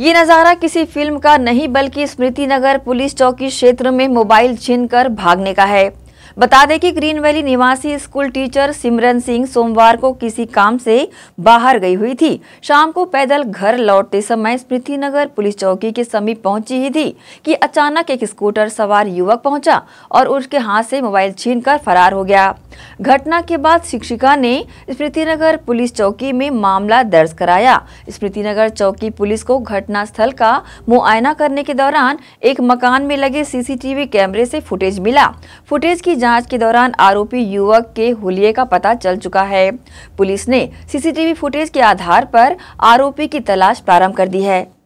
ये नज़ारा किसी फिल्म का नहीं बल्कि स्मृति नगर पुलिस चौकी क्षेत्र में मोबाइल छीन कर भागने का है बता दें कि ग्रीन वैली निवासी स्कूल टीचर सिमरन सिंह सोमवार को किसी काम से बाहर गई हुई थी शाम को पैदल घर लौटते समय स्मृति नगर पुलिस चौकी के समीप पहुंची ही थी कि अचानक एक स्कूटर सवार युवक पहुंचा और उसके हाथ से मोबाइल छीनकर फरार हो गया घटना के बाद शिक्षिका ने स्मृति नगर पुलिस चौकी में मामला दर्ज कराया स्मृति नगर चौकी पुलिस को घटना स्थल का मुआयना करने के दौरान एक मकान में लगे सीसीटीवी कैमरे से फुटेज मिला फुटेज की जांच के दौरान आरोपी युवक के हुलिये का पता चल चुका है पुलिस ने सीसीटीवी फुटेज के आधार पर आरोपी की तलाश प्रारंभ कर दी है